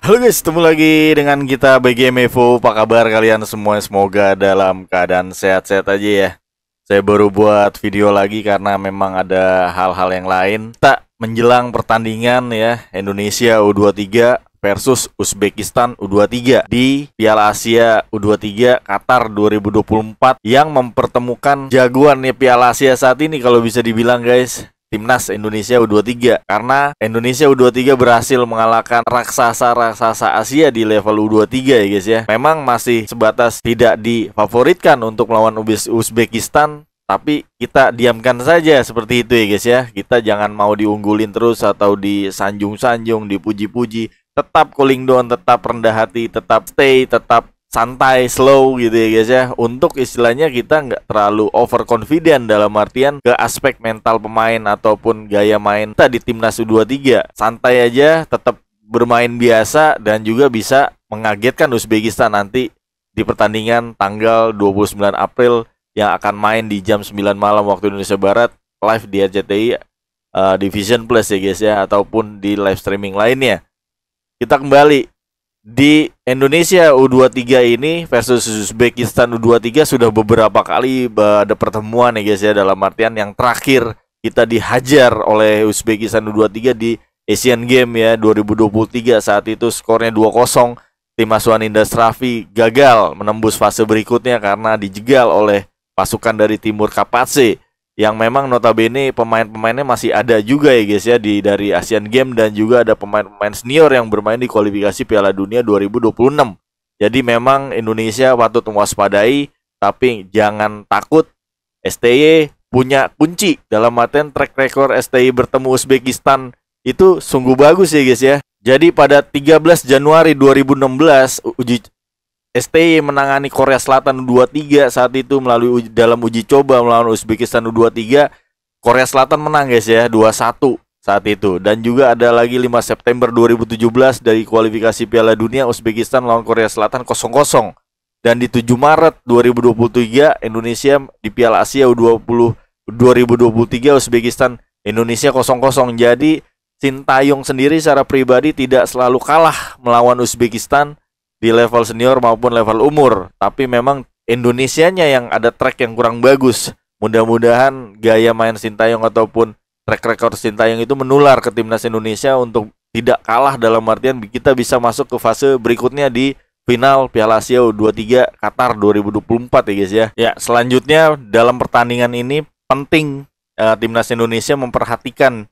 Halo guys, ketemu lagi dengan kita BGM Evo. Apa kabar kalian semua? Semoga dalam keadaan sehat-sehat aja ya. Saya baru buat video lagi karena memang ada hal-hal yang lain. Tak menjelang pertandingan ya Indonesia U23 versus Uzbekistan U23 di Piala Asia U23 Qatar 2024 yang mempertemukan jagoan nih Piala Asia saat ini kalau bisa dibilang guys timnas Indonesia U23 karena Indonesia U23 berhasil mengalahkan raksasa-raksasa Asia di level U23 ya guys ya. Memang masih sebatas tidak difavoritkan untuk melawan Uzbekistan tapi kita diamkan saja seperti itu ya guys ya. Kita jangan mau diunggulin terus atau disanjung-sanjung, dipuji-puji. Tetap cooling down, tetap rendah hati, tetap stay, tetap santai slow gitu ya guys ya untuk istilahnya kita nggak terlalu over confident dalam artian ke aspek mental pemain ataupun gaya main kita di timnas U23 santai aja tetap bermain biasa dan juga bisa mengagetkan Uzbekistan nanti di pertandingan tanggal 29 April yang akan main di jam 9 malam waktu Indonesia Barat live di RCTI uh, eh, Division Plus ya guys ya ataupun di live streaming lainnya kita kembali di Indonesia U23 ini versus Uzbekistan U23 sudah beberapa kali ada pertemuan ya guys ya dalam artian yang terakhir kita dihajar oleh Uzbekistan U23 di Asian Game ya 2023 saat itu skornya 2-0 tim asuhan Indas Raffi gagal menembus fase berikutnya karena dijegal oleh pasukan dari Timur Kapatse yang memang notabene pemain-pemainnya masih ada juga ya guys ya di dari Asian Games dan juga ada pemain-pemain senior yang bermain di kualifikasi Piala Dunia 2026. Jadi memang Indonesia patut mewaspadai tapi jangan takut STY punya kunci dalam materi track record STY bertemu Uzbekistan itu sungguh bagus ya guys ya. Jadi pada 13 Januari 2016 uji STI menangani Korea Selatan 23 saat itu melalui uji, dalam uji coba melawan Uzbekistan 23 Korea Selatan menang guys ya 2-1 saat itu dan juga ada lagi 5 September 2017 dari kualifikasi Piala Dunia Uzbekistan lawan Korea Selatan 0-0 dan di 7 Maret 2023 Indonesia di Piala Asia U20 2023 Uzbekistan Indonesia 0-0 jadi Sintayong sendiri secara pribadi tidak selalu kalah melawan Uzbekistan di level senior maupun level umur. Tapi memang Indonesianya yang ada track yang kurang bagus. Mudah-mudahan gaya main Sintayong ataupun track record Sintayong itu menular ke timnas Indonesia untuk tidak kalah dalam artian kita bisa masuk ke fase berikutnya di final Piala Asia U23 Qatar 2024 ya guys ya. Ya, selanjutnya dalam pertandingan ini penting uh, timnas Indonesia memperhatikan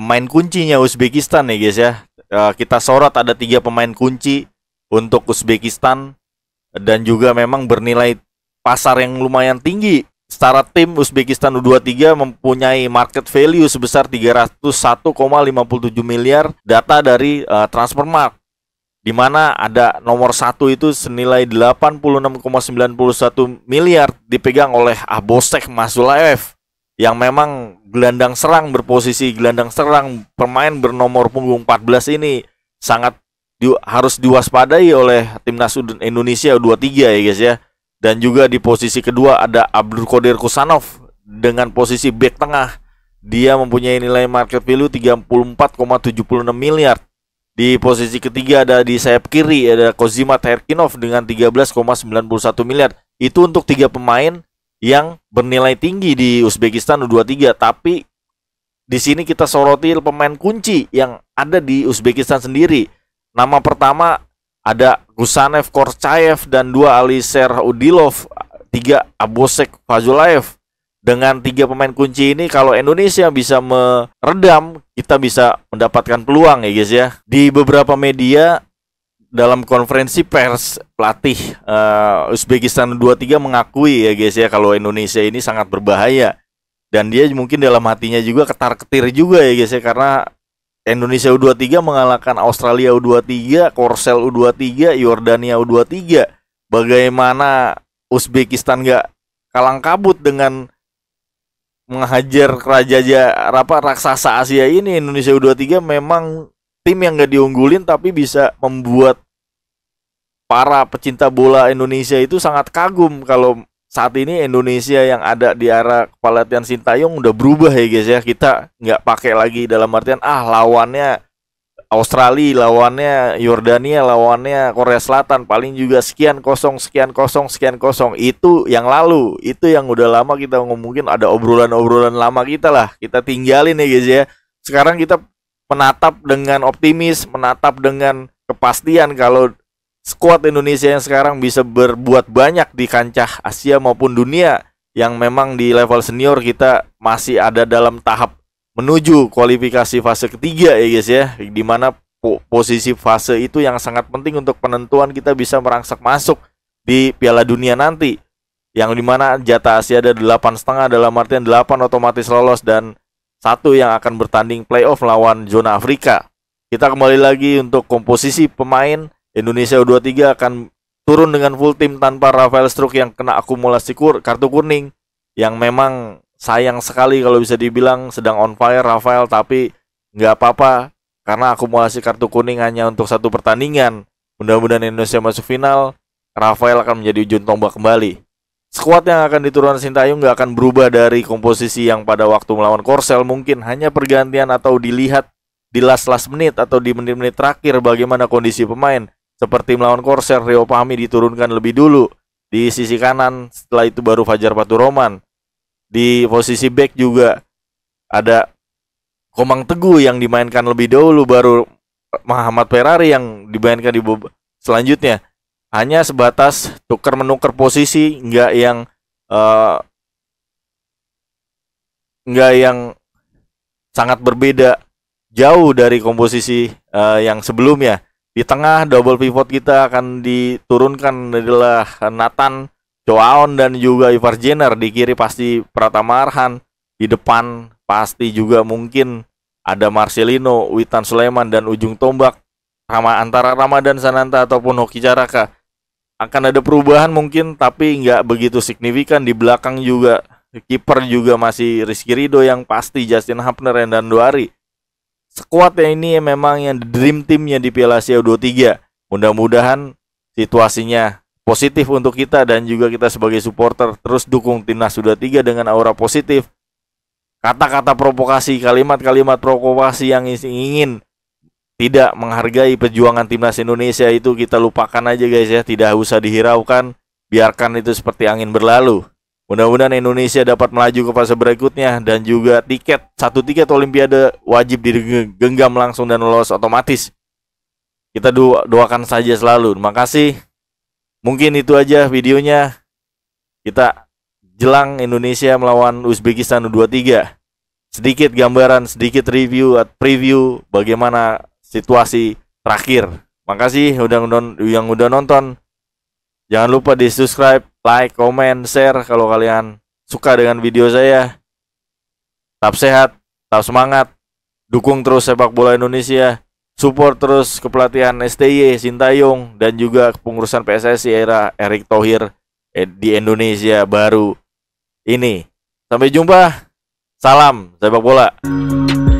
pemain kuncinya Uzbekistan ya guys ya. Uh, kita sorot ada tiga pemain kunci untuk Uzbekistan dan juga memang bernilai pasar yang lumayan tinggi. Secara tim Uzbekistan U23 mempunyai market value sebesar 301,57 miliar data dari uh, Transfermarkt di mana ada nomor satu itu senilai 86,91 miliar dipegang oleh Abosek Masulaev yang memang gelandang serang berposisi gelandang serang pemain bernomor punggung 14 ini sangat di, harus diwaspadai oleh timnas Indonesia U23 ya guys ya. Dan juga di posisi kedua ada Abdul Qadir Kusanov dengan posisi back tengah. Dia mempunyai nilai market value 34,76 miliar. Di posisi ketiga ada di sayap kiri ada Kozima Terkinov dengan 13,91 miliar. Itu untuk tiga pemain yang bernilai tinggi di Uzbekistan U23, tapi di sini kita soroti pemain kunci yang ada di Uzbekistan sendiri. Nama pertama ada Gusanev Korchayev dan dua Aliser Udilov, tiga Abosek Fazulayev. Dengan tiga pemain kunci ini, kalau Indonesia bisa meredam, kita bisa mendapatkan peluang ya guys ya. Di beberapa media dalam konferensi pers pelatih uh, Uzbekistan 23 mengakui ya guys ya kalau Indonesia ini sangat berbahaya dan dia mungkin dalam hatinya juga ketar ketir juga ya guys ya karena Indonesia U23 mengalahkan Australia U23, Korsel U23, Yordania U23. Bagaimana Uzbekistan nggak kalang kabut dengan menghajar raja apa raksasa Asia ini Indonesia U23 memang tim yang nggak diunggulin tapi bisa membuat para pecinta bola Indonesia itu sangat kagum kalau saat ini Indonesia yang ada di arah kepala Sintayong udah berubah ya guys ya. Kita nggak pakai lagi dalam artian ah lawannya Australia, lawannya Yordania, lawannya Korea Selatan paling juga sekian kosong, sekian kosong, sekian kosong. Itu yang lalu, itu yang udah lama kita ngomongin ada obrolan-obrolan lama kita lah. Kita tinggalin ya guys ya. Sekarang kita menatap dengan optimis, menatap dengan kepastian kalau skuad Indonesia yang sekarang bisa berbuat banyak di kancah Asia maupun dunia yang memang di level senior kita masih ada dalam tahap menuju kualifikasi fase ketiga ya guys ya di mana posisi fase itu yang sangat penting untuk penentuan kita bisa merangsak masuk di Piala Dunia nanti yang dimana jatah Asia ada delapan setengah dalam artian delapan otomatis lolos dan satu yang akan bertanding playoff lawan zona Afrika kita kembali lagi untuk komposisi pemain Indonesia U23 akan turun dengan full tim tanpa Rafael Struk yang kena akumulasi kur kartu kuning yang memang sayang sekali kalau bisa dibilang sedang on fire Rafael tapi nggak apa-apa karena akumulasi kartu kuning hanya untuk satu pertandingan. Mudah-mudahan Indonesia masuk final, Rafael akan menjadi ujung tombak kembali. Skuad yang akan diturunkan Sintayong nggak akan berubah dari komposisi yang pada waktu melawan Korsel mungkin hanya pergantian atau dilihat di last last menit atau di menit-menit terakhir bagaimana kondisi pemain. Seperti melawan Corsair, Rio Pahmi diturunkan lebih dulu di sisi kanan, setelah itu baru Fajar Paturoman. Di posisi back juga ada Komang Teguh yang dimainkan lebih dahulu baru Muhammad Ferrari yang dimainkan di selanjutnya. Hanya sebatas tuker menukar posisi, nggak yang uh, nggak yang sangat berbeda jauh dari komposisi uh, yang sebelumnya. Di tengah double pivot kita akan diturunkan adalah Nathan Joaon dan juga Ivar Jenner. Di kiri pasti Pratama Arhan. Di depan pasti juga mungkin ada Marcelino, Witan Sulaiman dan ujung tombak sama antara Ramadan Sananta ataupun Hoki Caraka. Akan ada perubahan mungkin tapi nggak begitu signifikan di belakang juga kiper juga masih Rizky Rido yang pasti Justin Hapner dan Doari sekuatnya ini memang yang dream teamnya di Piala Asia U23. Mudah-mudahan situasinya positif untuk kita dan juga kita sebagai supporter terus dukung timnas U23 dengan aura positif. Kata-kata provokasi, kalimat-kalimat provokasi yang ingin tidak menghargai perjuangan timnas Indonesia itu kita lupakan aja guys ya, tidak usah dihiraukan, biarkan itu seperti angin berlalu. Mudah-mudahan Indonesia dapat melaju ke fase berikutnya dan juga tiket satu tiket Olimpiade wajib digenggam langsung dan lolos otomatis. Kita do doakan saja selalu. Terima kasih. Mungkin itu aja videonya. Kita jelang Indonesia melawan Uzbekistan U23. Sedikit gambaran, sedikit review, at preview bagaimana situasi terakhir. Makasih udah yang udah nonton. Jangan lupa di subscribe, like, comment, share kalau kalian suka dengan video saya. Tetap sehat, tetap semangat, dukung terus sepak bola Indonesia, support terus kepelatihan STY, Sintayong, dan juga kepengurusan PSSI era Erick Thohir eh, di Indonesia baru ini. Sampai jumpa. Salam sepak bola.